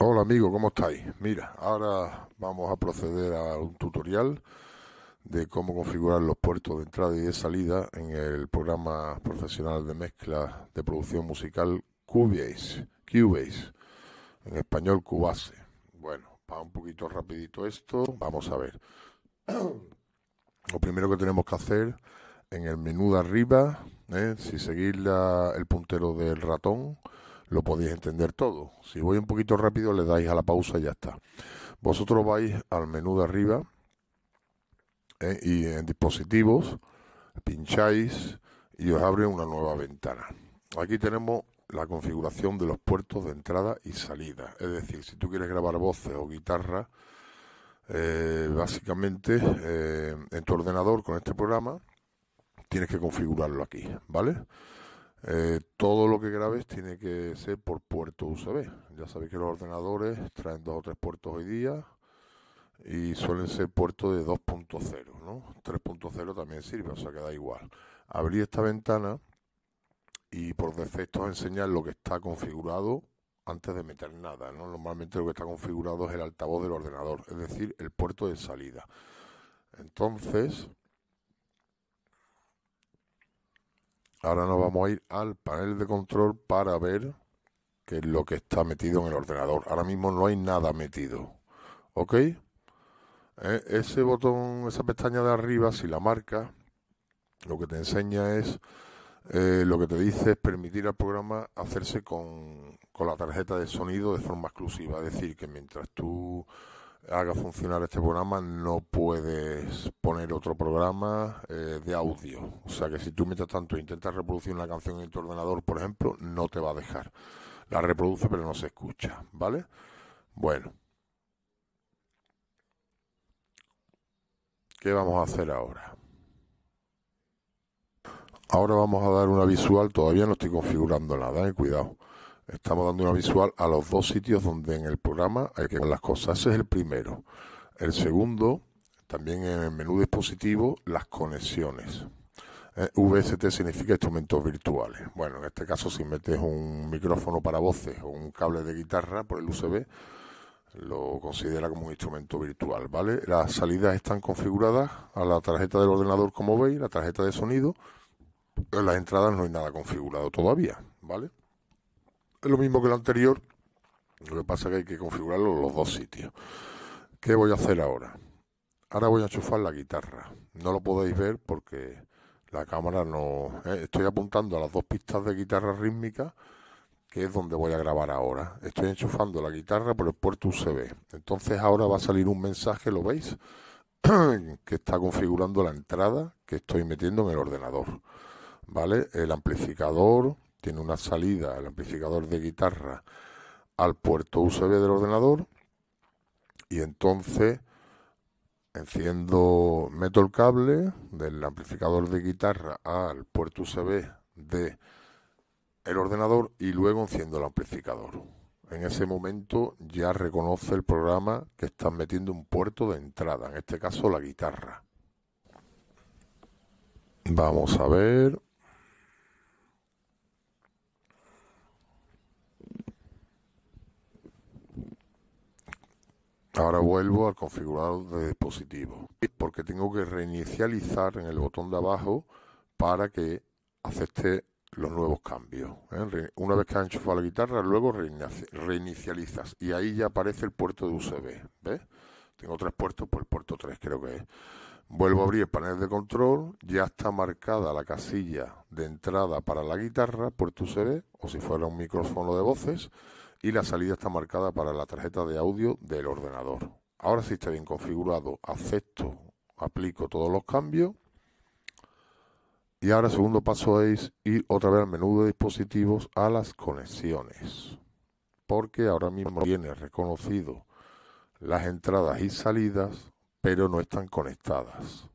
Hola amigo, ¿cómo estáis? Mira, ahora vamos a proceder a un tutorial de cómo configurar los puertos de entrada y de salida en el programa profesional de mezcla de producción musical Cubase, Cubase, en español Cubase. Bueno, para un poquito rapidito esto, vamos a ver. Lo primero que tenemos que hacer en el menú de arriba, ¿eh? si seguís el puntero del ratón, lo podéis entender todo. Si voy un poquito rápido, le dais a la pausa y ya está. Vosotros vais al menú de arriba ¿eh? y en dispositivos pincháis y os abre una nueva ventana. Aquí tenemos la configuración de los puertos de entrada y salida. Es decir, si tú quieres grabar voces o guitarra, eh, básicamente eh, en tu ordenador con este programa tienes que configurarlo aquí, ¿vale? Eh, todo lo que grabes tiene que ser por puerto USB. Ya sabéis que los ordenadores traen dos o tres puertos hoy día y suelen ser puertos de 2.0, ¿no? 3.0 también sirve, o sea que da igual. Abrí esta ventana y por defecto os enseñar lo que está configurado antes de meter nada, Normalmente lo que está configurado es el altavoz del ordenador, es decir, el puerto de salida. Entonces, Ahora nos vamos a ir al panel de control para ver qué es lo que está metido en el ordenador. Ahora mismo no hay nada metido. ¿Ok? Eh, ese botón, esa pestaña de arriba, si la marca, lo que te enseña es, eh, lo que te dice es permitir al programa hacerse con, con la tarjeta de sonido de forma exclusiva. Es decir, que mientras tú haga funcionar este programa no puedes poner otro programa eh, de audio. O sea que si tú mientras tanto intentas reproducir una canción en tu ordenador, por ejemplo, no te va a dejar. La reproduce pero no se escucha, ¿vale? Bueno. ¿Qué vamos a hacer ahora? Ahora vamos a dar una visual, todavía no estoy configurando nada, eh, cuidado. Estamos dando una visual a los dos sitios donde en el programa hay que ver las cosas. Ese es el primero. El segundo, también en el menú dispositivo, las conexiones. Eh, VST significa instrumentos virtuales. Bueno, en este caso si metes un micrófono para voces o un cable de guitarra por el USB, lo considera como un instrumento virtual, ¿vale? Las salidas están configuradas a la tarjeta del ordenador, como veis, la tarjeta de sonido. En las entradas no hay nada configurado todavía, ¿vale? lo mismo que el anterior, lo que pasa es que hay que configurarlo en los dos sitios. ¿Qué voy a hacer ahora? Ahora voy a enchufar la guitarra. No lo podéis ver porque la cámara no... Eh, estoy apuntando a las dos pistas de guitarra rítmica, que es donde voy a grabar ahora. Estoy enchufando la guitarra por el puerto USB. Entonces ahora va a salir un mensaje, ¿lo veis? que está configurando la entrada que estoy metiendo en el ordenador. ¿Vale? El amplificador, tiene una salida al amplificador de guitarra al puerto USB del ordenador y entonces enciendo, meto el cable del amplificador de guitarra al puerto USB de el ordenador y luego enciendo el amplificador. En ese momento ya reconoce el programa que están metiendo un puerto de entrada, en este caso la guitarra. Vamos a ver. Ahora vuelvo al configurador de dispositivo, porque tengo que reinicializar en el botón de abajo para que acepte los nuevos cambios. ¿eh? Una vez que has enchufado la guitarra, luego reinicializas y ahí ya aparece el puerto de USB. Tengo tres puertos, por el puerto 3 creo que es. Vuelvo a abrir el panel de control, ya está marcada la casilla de entrada para la guitarra, puerto USB, o si fuera un micrófono de voces y la salida está marcada para la tarjeta de audio del ordenador. Ahora si está bien configurado, acepto, aplico todos los cambios. Y ahora el segundo paso es ir otra vez al menú de dispositivos a las conexiones. Porque ahora mismo viene reconocido las entradas y salidas, pero no están conectadas.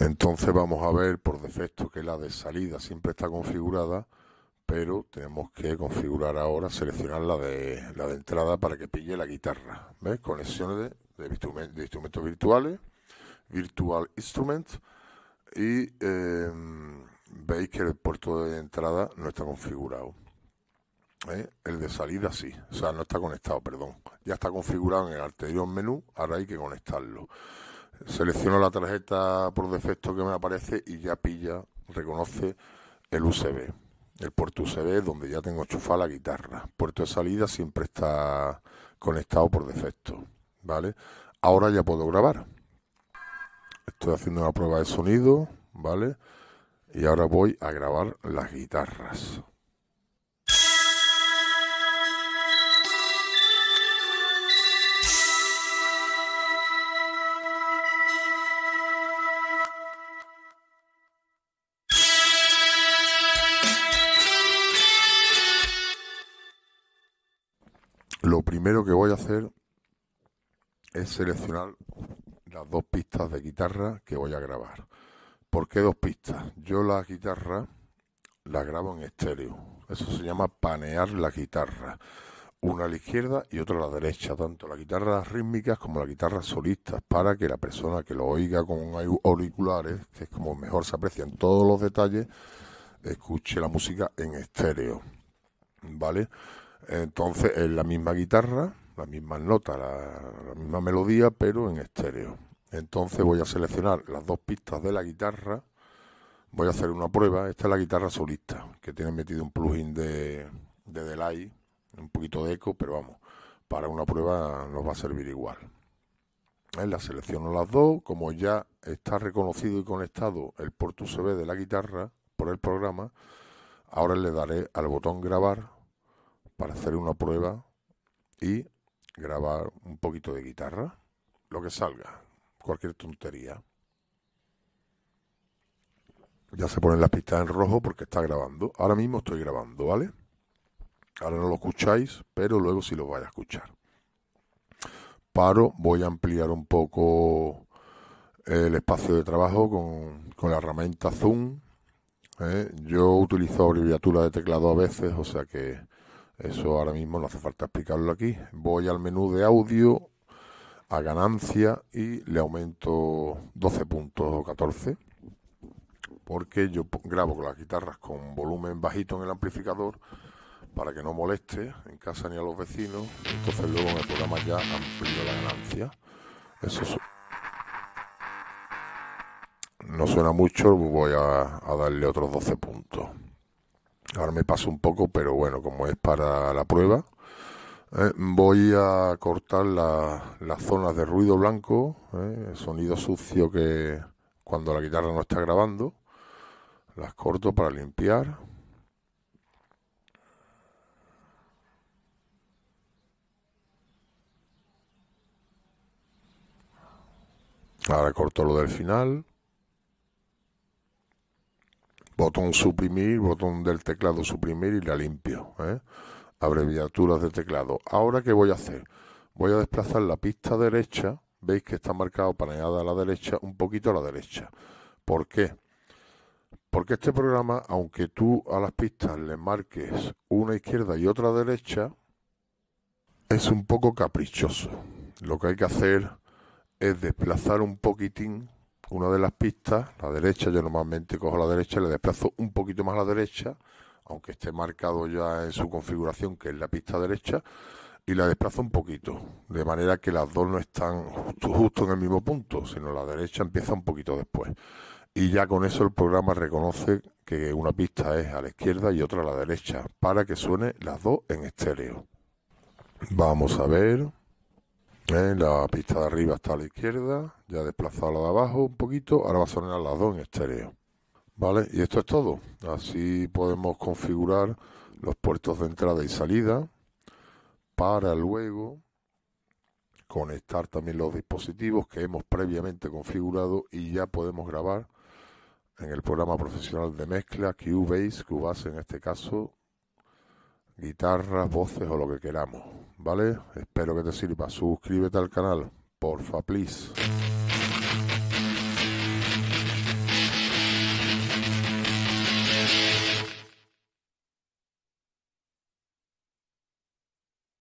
Entonces vamos a ver por defecto que la de salida siempre está configurada pero tenemos que configurar ahora, seleccionar la de, la de entrada para que pille la guitarra. ¿Ves? Conexiones de, instrumentos, virtuales, Virtual Instrument, y em, veis que el puerto de entrada no está configurado. ¿eh? El de salida sí, o sea, no está conectado, perdón. Ya está configurado en el anterior menú, ahora hay que conectarlo. Selecciono la tarjeta por defecto que me aparece y ya pilla, reconoce el USB el puerto USB, donde ya tengo enchufada la guitarra. Puerto de salida siempre está conectado por defecto, ¿vale? Ahora ya puedo grabar. Estoy haciendo una prueba de sonido, ¿vale? Y ahora voy a grabar las guitarras. primero que voy a hacer es seleccionar las dos pistas de guitarra que voy a grabar. ¿Por qué dos pistas? Yo la guitarra la grabo en estéreo. Eso se llama panear la guitarra. Una a la izquierda y otra a la derecha, tanto las guitarras rítmicas como la guitarra solistas, para que la persona que lo oiga con auriculares, que es como mejor se aprecian todos los detalles, escuche la música en estéreo. ¿Vale? Entonces es la misma guitarra, la misma nota, la, misma melodía, pero en estéreo. Entonces voy a seleccionar las dos pistas de la guitarra. Voy a hacer una prueba. Esta es la guitarra solista, que tiene metido un plugin de, de delay, un poquito de eco, pero vamos, para una prueba nos va a servir igual. Eh, la selecciono las dos. Como ya está reconocido y conectado el puerto USB de la guitarra por el programa, ahora le daré al botón grabar para hacer una prueba y grabar un poquito de guitarra, lo que salga, cualquier tontería. Ya se ponen las pistas en rojo porque está grabando. Ahora mismo estoy grabando, ¿vale? Ahora no lo escucháis, pero luego sí lo vais a escuchar. Paro, voy a ampliar un poco el espacio de trabajo con, con la herramienta Zoom. ¿eh? Yo utilizo abreviatura de teclado a veces, o sea que eso ahora mismo no hace falta explicarlo aquí. Voy al menú de audio, a ganancia y le aumento 12 puntos o 14. Porque yo grabo con las guitarras con volumen bajito en el amplificador para que no moleste en casa ni a los vecinos. Entonces luego en el programa ya amplio la ganancia. Eso no suena mucho, voy a, darle otros 12 puntos. Ahora me paso un poco, pero bueno, como es para la prueba, eh, voy a cortar las zonas de ruido blanco, eh, el sonido sucio que cuando la guitarra no está grabando, las corto para limpiar. Ahora corto lo del final botón suprimir, botón del teclado suprimir y la limpio. ¿eh? Abreviaturas de teclado. Ahora, ¿qué voy a hacer? Voy a desplazar la pista derecha. Veis que está marcado para nada a la derecha, un poquito a la derecha. ¿Por qué? Porque este programa, aunque tú a las pistas le marques una izquierda y otra derecha, es un poco caprichoso. Lo que hay que hacer es desplazar un poquitín una de las pistas, la derecha, yo normalmente cojo la derecha, y le desplazo un poquito más a la derecha, aunque esté marcado ya en su configuración que es la pista derecha, y la desplazo un poquito, de manera que las dos no están justo en el mismo punto, sino la derecha empieza un poquito después. Y ya con eso el programa reconoce que una pista es a la izquierda y otra a la derecha, para que suene las dos en estéreo. Vamos a ver. ¿Eh? La pista de arriba está a la izquierda, ya desplazado la de abajo un poquito, ahora va a sonar las dos en estéreo. ¿Vale? Y esto es todo. Así podemos configurar los puertos de entrada y salida para luego conectar también los dispositivos que hemos previamente configurado y ya podemos grabar en el programa profesional de mezcla Cubase, Cubase en este caso, guitarras, voces o lo que queramos. ¿vale? Espero que te sirva. Suscríbete al canal, porfa, please.